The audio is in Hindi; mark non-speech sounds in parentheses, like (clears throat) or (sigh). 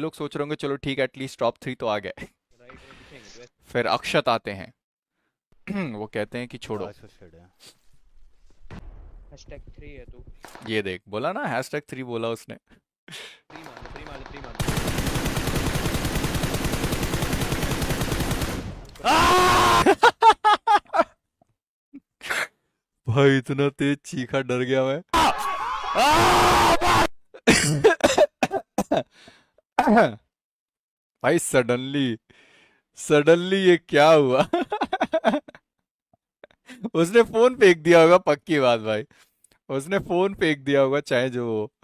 लोग सोच रहे होंगे चलो ठीक है एटलीस्ट टॉप थ्री तो आ गए फिर अक्षत आते हैं (clears throat) वो कहते हैं कि छोड़ो है तू ये देख बोला ना हैश टैग थ्री बोला उसने (laughs) भाई इतना तेज चीखा डर गया मैं (laughs) (laughs) भाई सडनली सडनली ये क्या हुआ (laughs) उसने फोन फेंक दिया होगा पक्की बात भाई उसने फोन फेंक दिया होगा चाहे जो